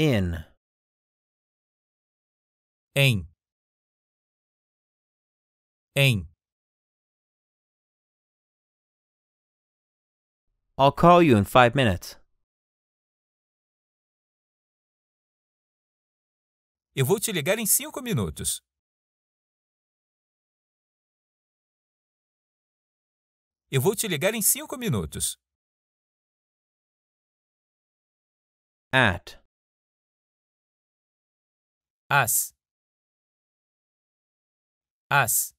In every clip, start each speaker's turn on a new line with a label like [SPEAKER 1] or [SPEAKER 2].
[SPEAKER 1] in em em I'll call you in five minutes. Eu vou te ligar em cinco minutos. Eu vou te ligar em cinco minutos. At as as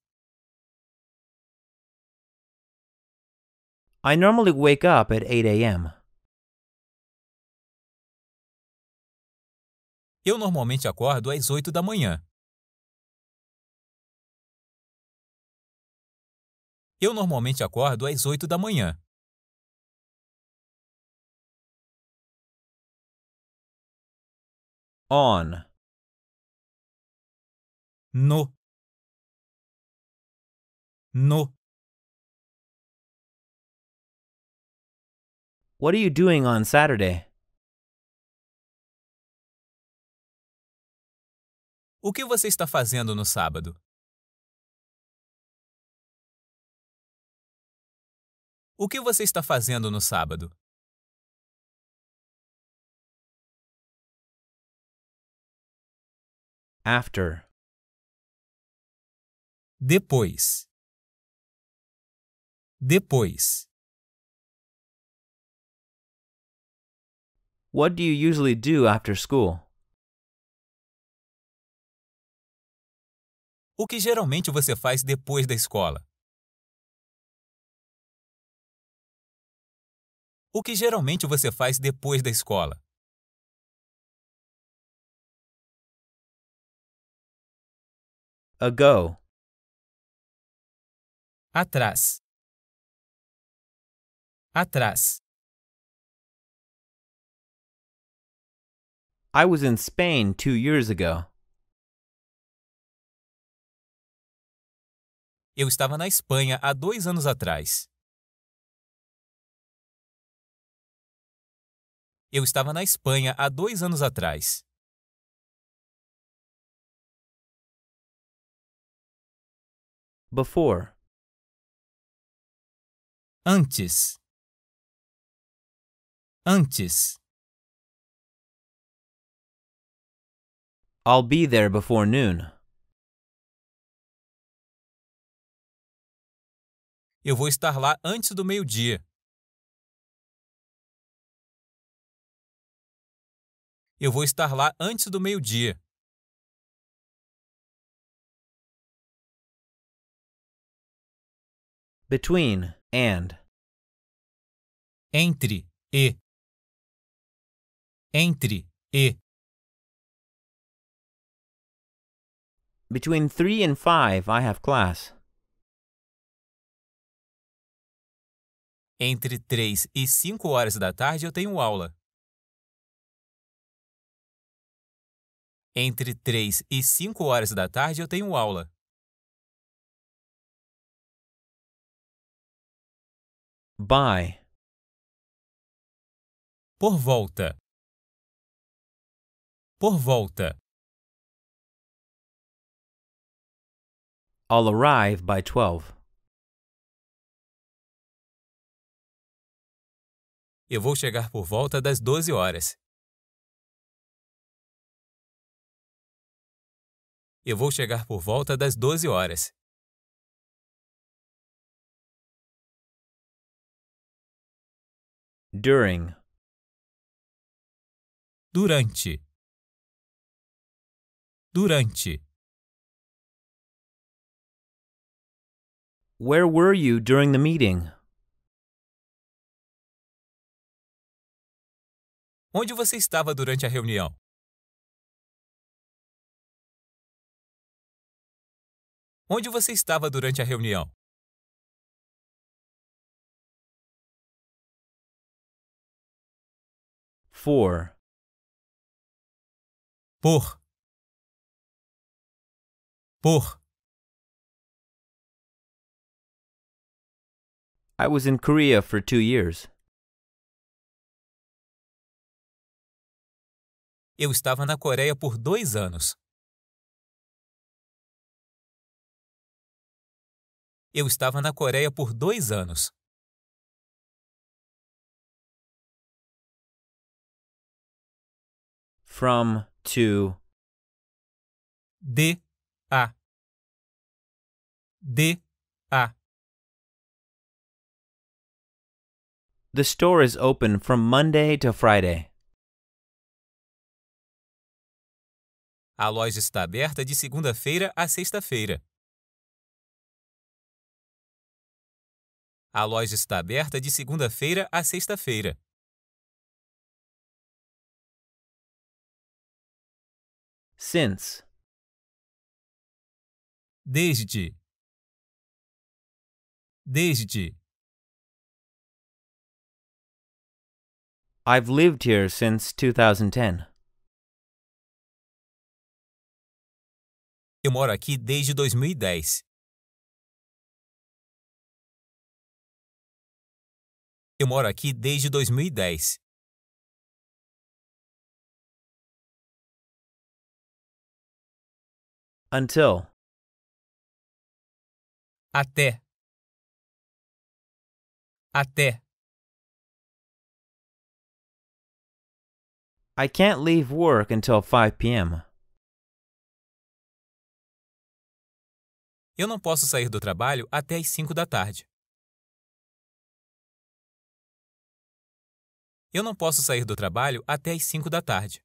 [SPEAKER 1] I normally wake up at 8 a.m. Eu normalmente acordo às 8 da manhã. Eu normalmente acordo às 8 da manhã. On no no What are you doing on Saturday? O que você está fazendo no sábado? O que você está fazendo no sábado? After depois, depois. What do you usually do after school? O que geralmente você faz depois da escola? O que geralmente você faz depois da escola? Ago atrás, atrás. I was in Spain two years ago. Eu estava na Espanha há dois anos atrás. Eu estava na Espanha há dois anos atrás. Before antes, antes. I'll be there before noon. Eu vou estar lá antes do meio-dia. Eu vou estar lá antes do meio-dia. Between and entre e entre e Between 3 and 5 I have class. Entre 3 e 5 horas da tarde eu tenho aula. Entre 3 e 5 horas da tarde eu tenho aula. by por volta por volta I'll arrive by 12 Eu vou chegar por volta das 12 horas. Eu vou chegar por volta das 12 horas. During. Durante. Durante. Where were you during the meeting? Onde você estava durante a reunião? Onde você estava durante a reunião? For. Por. Por. I was in Korea for two years. Eu estava na Coreia por dois anos. Eu estava na Coreia por dois anos. from to de a de a The store is open from Monday to Friday. A loja está aberta de segunda-feira a sexta-feira. A loja está aberta de segunda-feira a sexta-feira. Since. Desde. Desde. I've lived here since 2010. Eu moro aqui desde 2010. Eu moro aqui desde 2010. Until. Até. Até. I can't leave work until 5 p.m. Eu não posso sair do trabalho até as 5 da tarde. Eu não posso sair do trabalho até as 5 da tarde.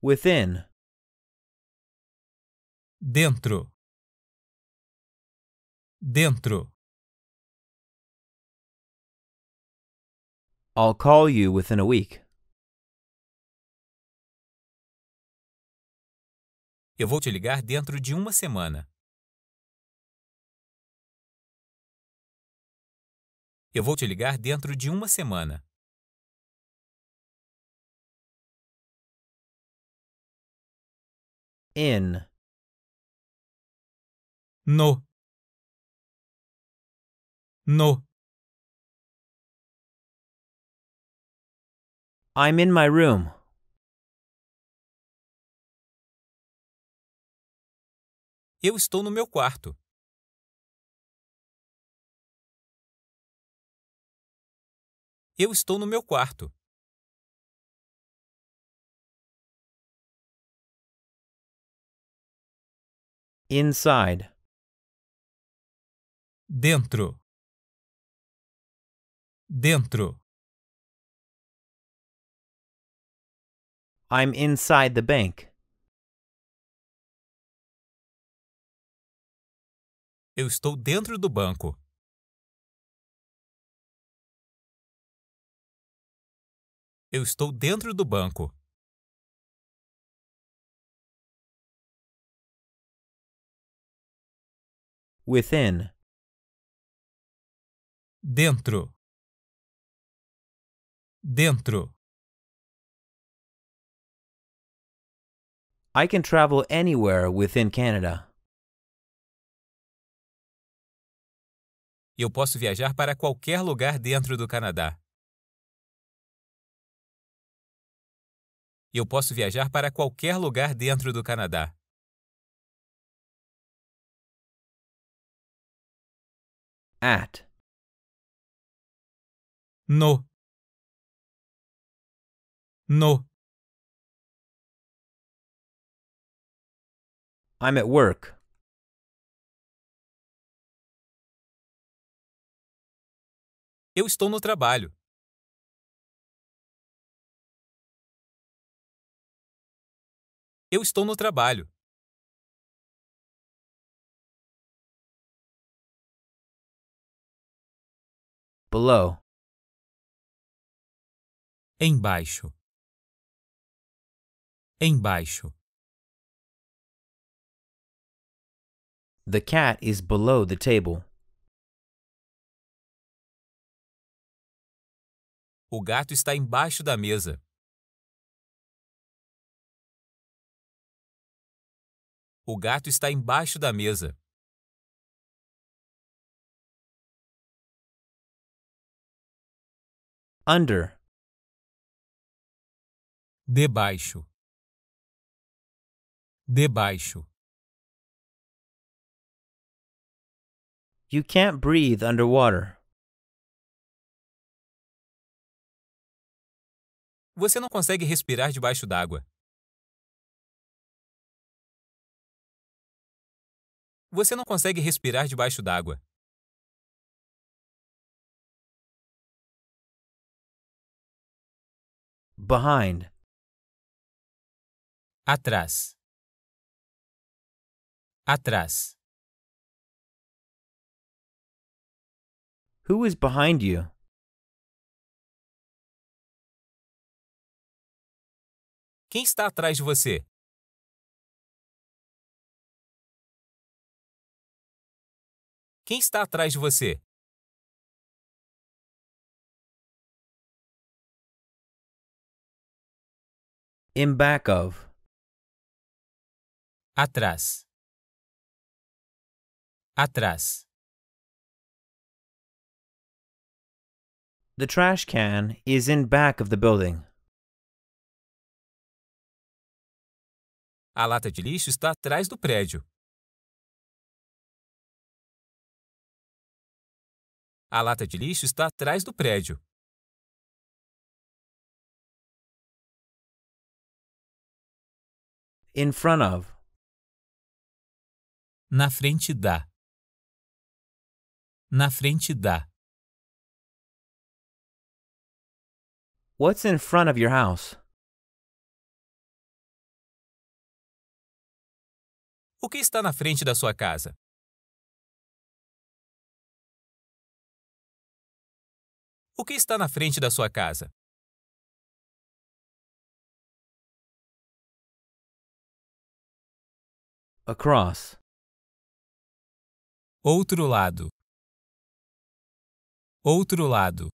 [SPEAKER 1] Within. Dentro. Dentro. I'll call you within a week. Eu vou te ligar dentro de uma semana. Eu vou te ligar dentro de uma semana. in. No. No. I'm in my room. Eu estou no meu quarto. Eu estou no meu quarto. Inside. Dentro. Dentro. I'm inside the bank. Eu estou dentro do banco. Eu estou dentro do banco. within. Dentro. Dentro. I can travel anywhere within Canada. Eu posso viajar para qualquer lugar dentro do Canadá. Eu posso viajar para qualquer lugar dentro do Canadá. At. No. No. I'm at work. Eu estou no trabalho. Eu estou no trabalho. below. Embaixo. Embaixo. The cat is below the table. O gato está embaixo da mesa. O gato está embaixo da mesa. Under. Debaixo. Debaixo. You can't breathe underwater. Você não consegue respirar debaixo d'água. Você não consegue respirar debaixo d'água. behind. Atrás. Atrás. Who is behind you? Quem está atrás de você? Quem está atrás de você? In back of. Atrás. Atrás. The trash can is in back of the building. A lata de lixo está atrás do prédio. A lata de lixo está atrás do prédio. In front of. Na frente da. Na frente da. What's in front of your house? O que está na frente da sua casa? O que está na frente da sua casa? across. Outro lado. Outro lado.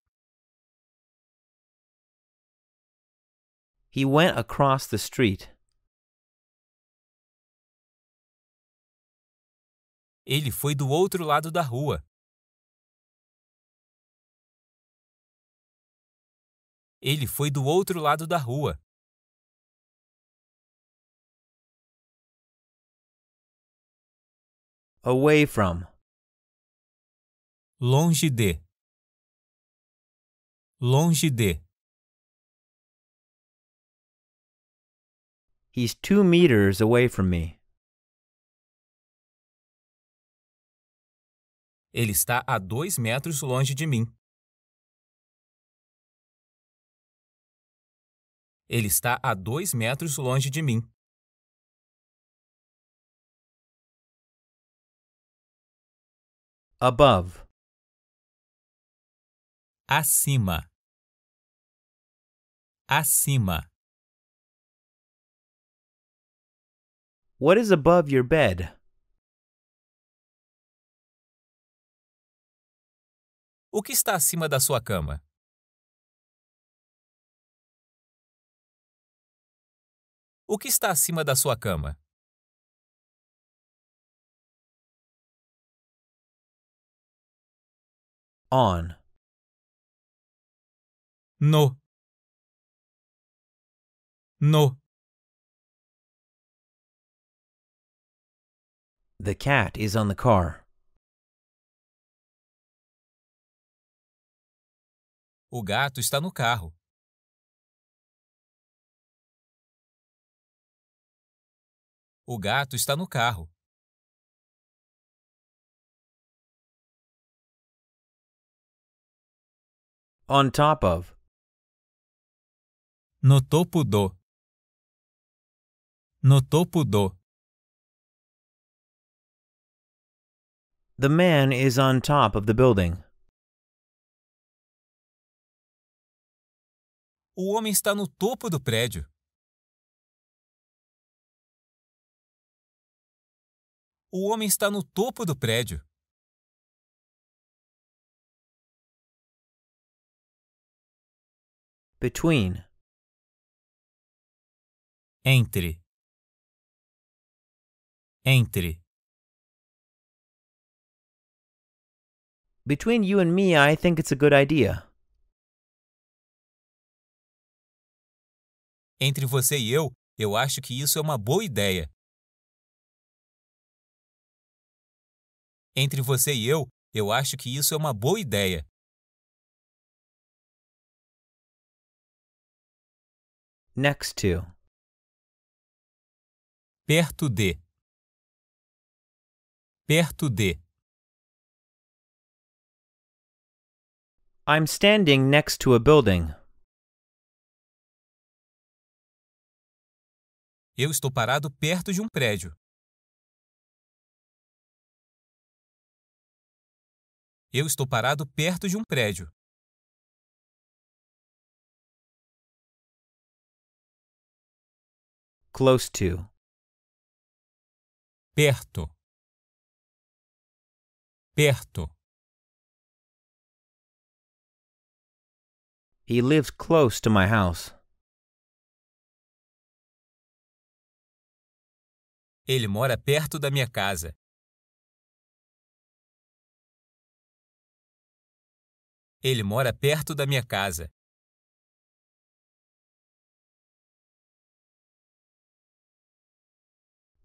[SPEAKER 1] He went across the street. Ele foi do outro lado da rua. Ele foi do outro lado da rua. away from. Longe de. Longe de. He's two meters away from me. Ele está a dois metros longe de mim. Ele está a dois metros longe de mim. Above. Acima. Acima. What is above your bed? O que está acima da sua cama? O que está acima da sua cama? on. No. No. The cat is on the car. O gato está no carro. O gato está no carro. On top of. No topo do. No topo do. The man is on top of the building. O homem está no topo do prédio. O homem está no topo do prédio. Between. Entre. Entre. Between you and me, I think it's a good idea. Entre você e eu, eu acho que isso é uma boa ideia. Entre você e eu, eu acho que isso é uma boa ideia. Next to. Perto de. Perto de. I'm standing next to a building. Eu estou parado perto de um prédio. Eu estou parado perto de um prédio. Close to. Perto. Perto. He lives close to my house. Ele mora perto da minha casa. Ele mora perto da minha casa.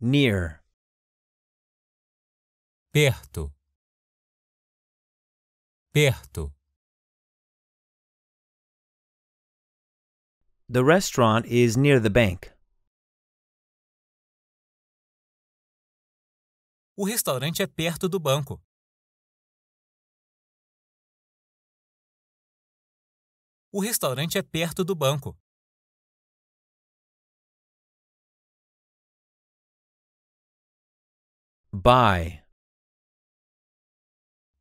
[SPEAKER 1] near perto perto The restaurant is near the bank. O restaurante é perto do banco. O restaurante é perto do banco. by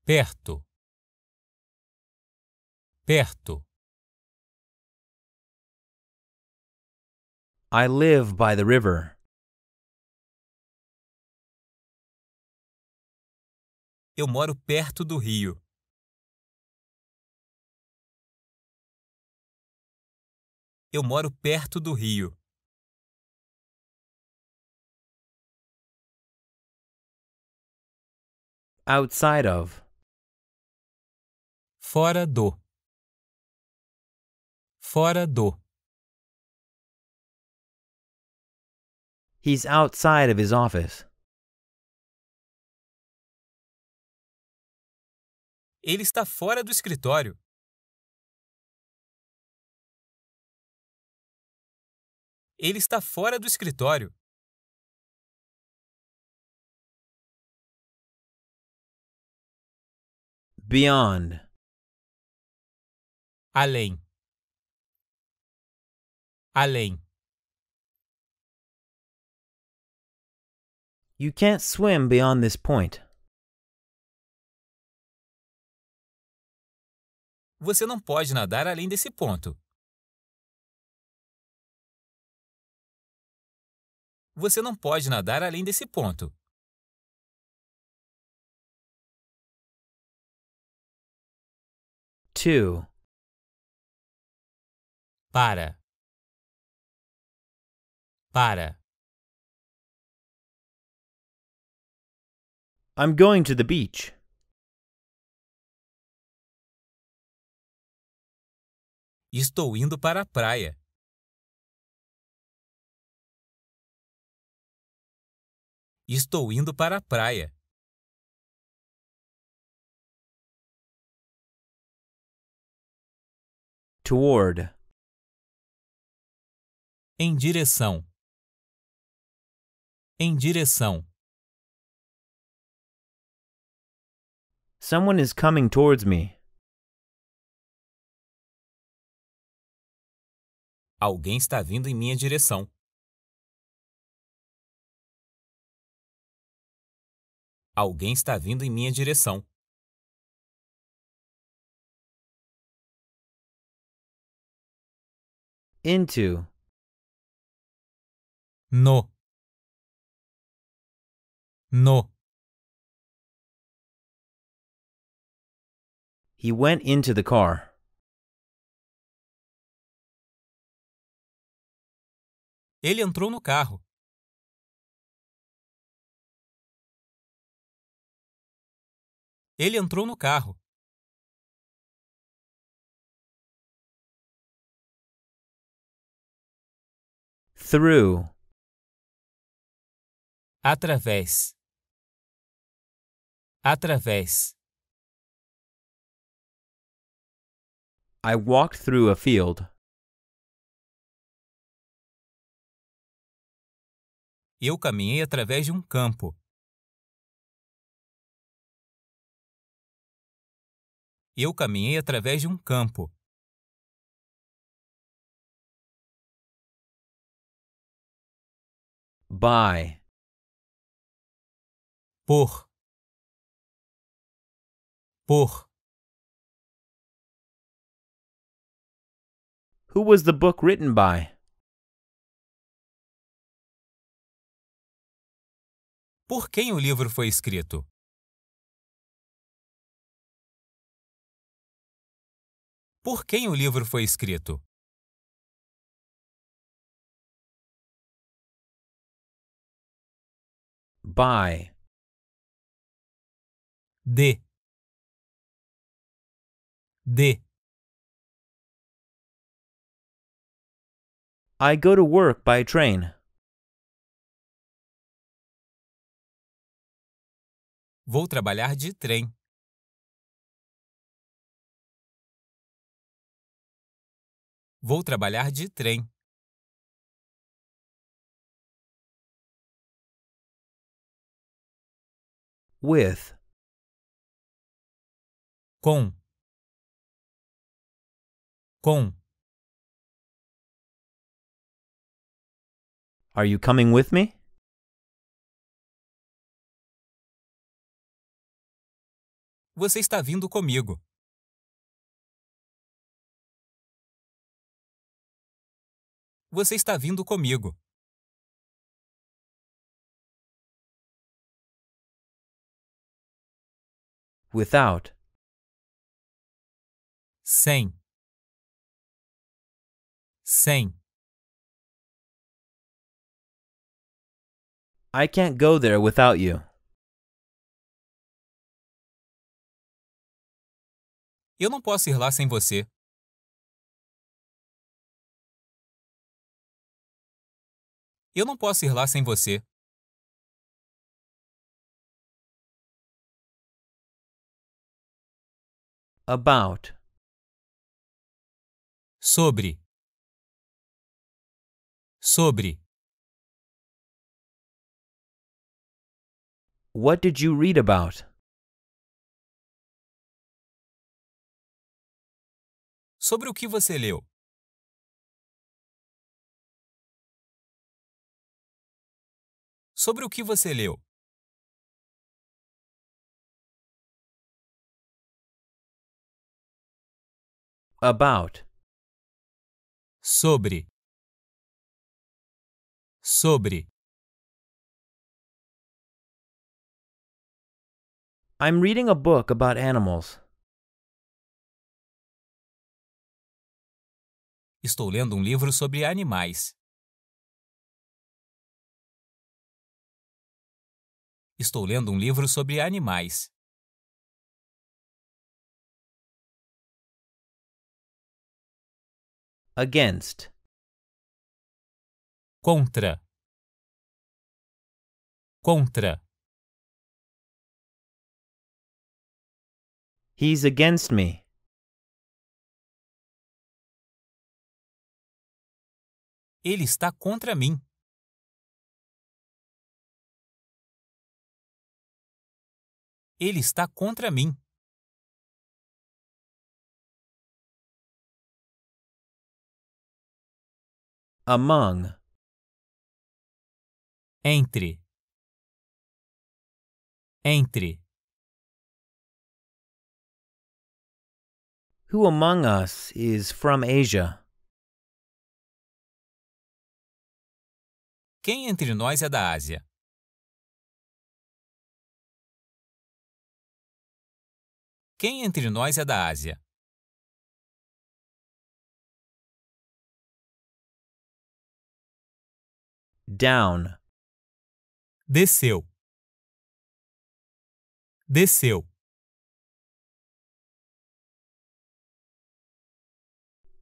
[SPEAKER 1] perto perto I live by the river Eu moro perto do rio. Eu moro perto do rio. Outside of. Fora do. Fora do. He's outside of his office. Ele está fora do escritório. Ele está fora do escritório. Beyond. Além. Além. You can't swim beyond this point. Você não pode nadar além desse ponto. Você não pode nadar além desse ponto. to para para I'm going to the beach. Estou indo para a praia. Estou indo para a praia. Toward. Em direção. Em direção. Someone is coming towards me. Alguém está vindo em minha direção. Alguém está vindo em minha direção. into No. No. He went into the car. Ele entrou no carro. Ele entrou no carro. Through. Através. Através. I walked through a field. Eu caminhei através de um campo. Eu caminhei através de um campo. by por por Who was the book written by? Por quem o livro foi escrito? Por quem o livro foi escrito? buy. D. D. I go to work by train. Vou trabalhar de trem. Vou trabalhar de trem. with com com Are you coming with me? Você está vindo comigo. Você está vindo comigo. without. Sem. Sem. I can't go there without you. Eu não posso ir lá sem você. Eu não posso ir lá sem você. About. Sobre. Sobre. What did you read about? Sobre o que você leu? Sobre o que você leu? About. Sobre. Sobre. I'm reading a book about animals. Estou lendo um livro sobre animais. Estou lendo um livro sobre animais. against contra contra He's against me. Ele está contra mim. Ele está contra mim. among entre entre Who among us is from Asia? Quem entre nós é da Ásia? Quem entre nós é da Ásia? down. Desceu. Desceu.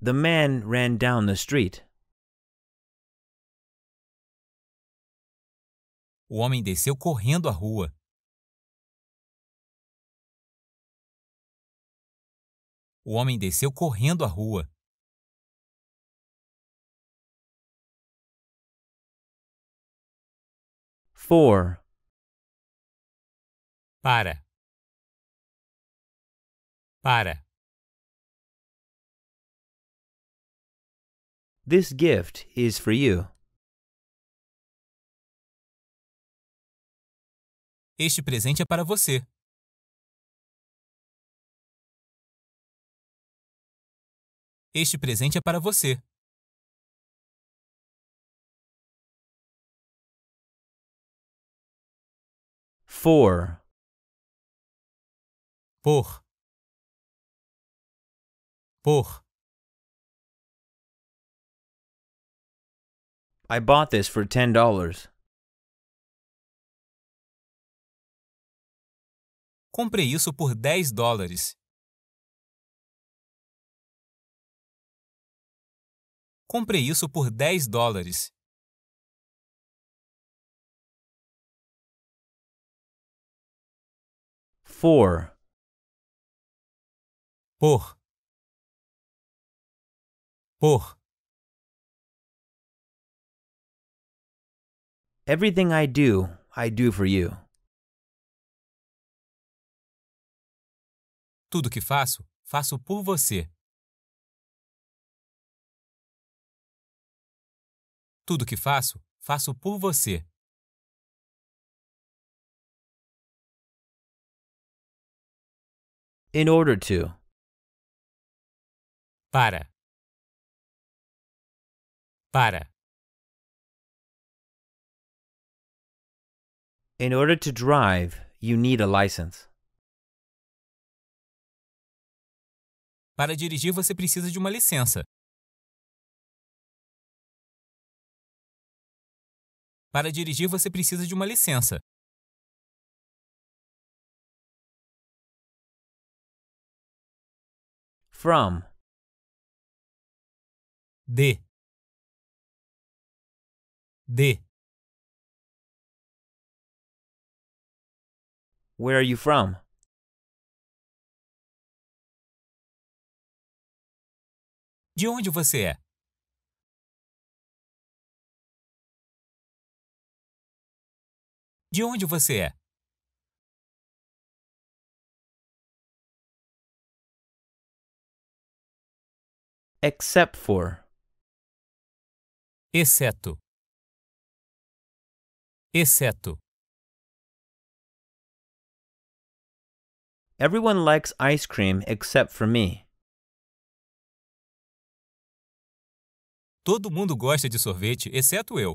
[SPEAKER 1] The man ran down the street. O homem desceu correndo a rua. O homem desceu correndo a rua. For. Para. Para. This gift is for you. Este presente é para você. Este presente é para você. For. Por. Por. I bought this for ten dollars. Comprei isso por dez dólares. Comprei isso por dez dólares. For. Por. Por. Everything I do, I do for you. Tudo que faço, faço por você. Tudo que faço, faço por você. in order to. Para. Para. In order to drive, you need a license. Para dirigir, você precisa de uma licença. Para dirigir, você precisa de uma licença. From. De. De. Where are you from? De onde você é? De onde você é? except for exceto exceto Everyone likes ice cream except for me. Todo mundo gosta de sorvete, exceto eu.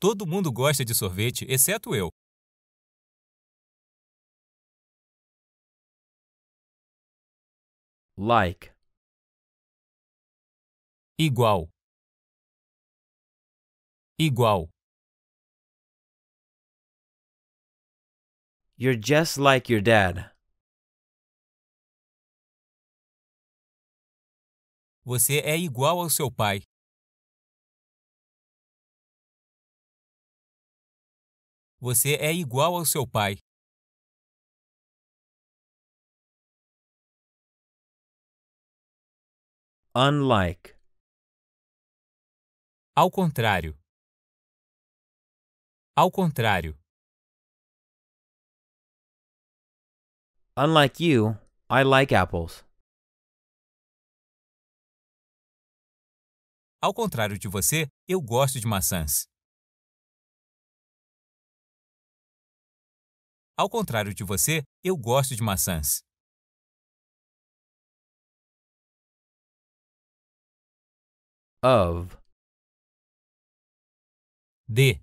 [SPEAKER 1] Todo mundo gosta de sorvete, exceto eu. like igual igual You're just like your dad. Você é igual ao seu pai. Você é igual ao seu pai. Unlike. Ao contrário. Ao contrário. Unlike you, I like apples. Ao contrário de você, eu gosto de maçãs. Ao contrário de você, eu gosto de maçãs. of de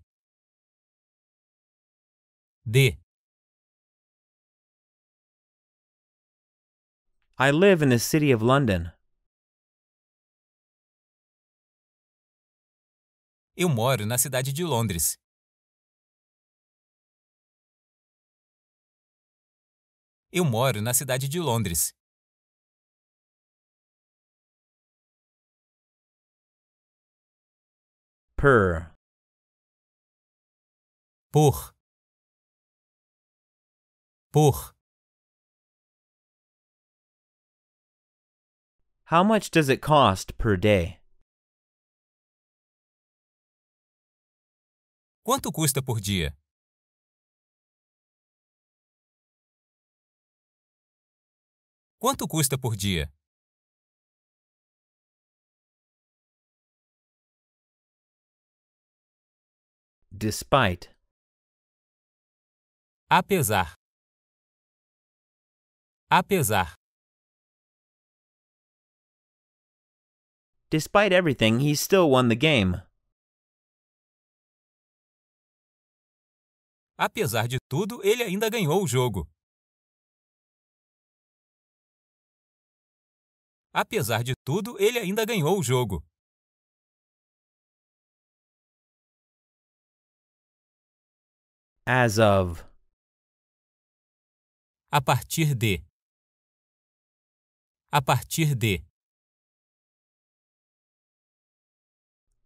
[SPEAKER 1] de I live in the city of London. Eu moro na cidade de Londres. Eu moro na cidade de Londres. per Buch Buch How much does it cost per day? Quanto custa por dia? Quanto custa por dia? Despite. Apesar. Apesar. Despite everything, he still won the game. Apesar de tudo, ele ainda ganhou o jogo. Apesar de tudo, ele ainda ganhou o jogo. As of. A partir de. A partir de.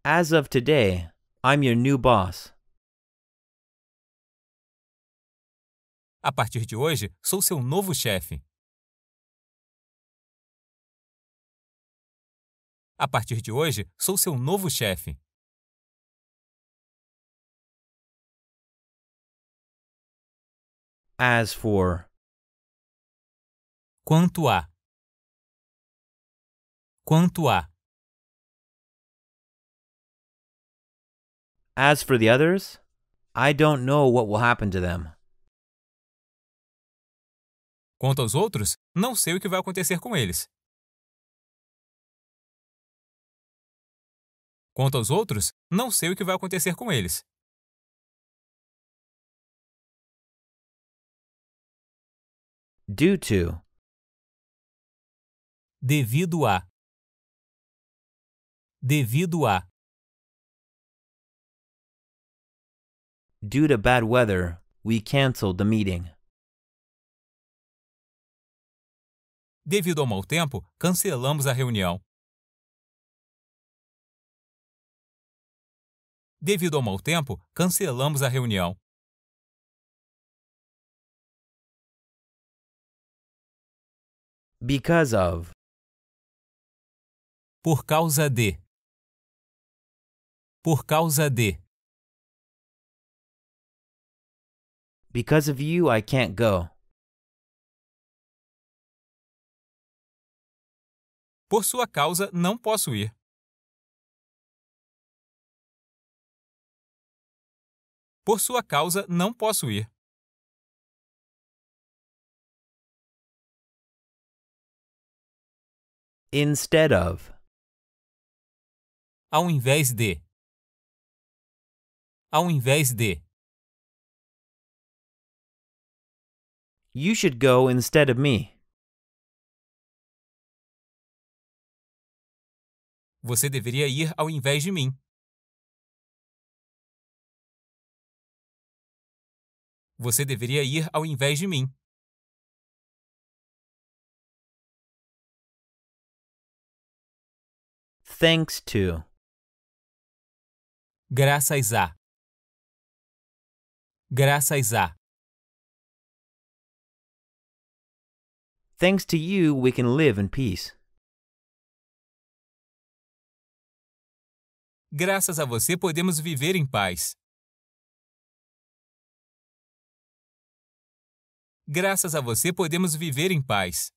[SPEAKER 1] As of today, I'm your new boss. A partir de hoje, sou seu novo chefe. A partir de hoje, sou seu novo chefe. As for. Quanto a. Quanto a. As for the others, I don't know what will happen to them. Quanto aos outros, não sei o que vai acontecer com eles. Quanto aos outros, não sei o que vai acontecer com eles. Due to. Devido a. Devido a. Due to bad weather, we canceled the meeting. Devido ao mau tempo, cancelamos a reunião. Devido ao mau tempo, cancelamos a reunião. Because of. Por causa de. Por causa de. Because of you, I can't go. Por sua causa, não posso ir. Por sua causa, não posso ir. Instead of. Ao invés de. Ao invés de. You should go instead of me. Você deveria ir ao invés de mim. Você deveria ir ao invés de mim. thanks to. Graças a. Graças a. Thanks to you, we can live in peace. Graças a você podemos viver em paz. Graças a você podemos viver em paz.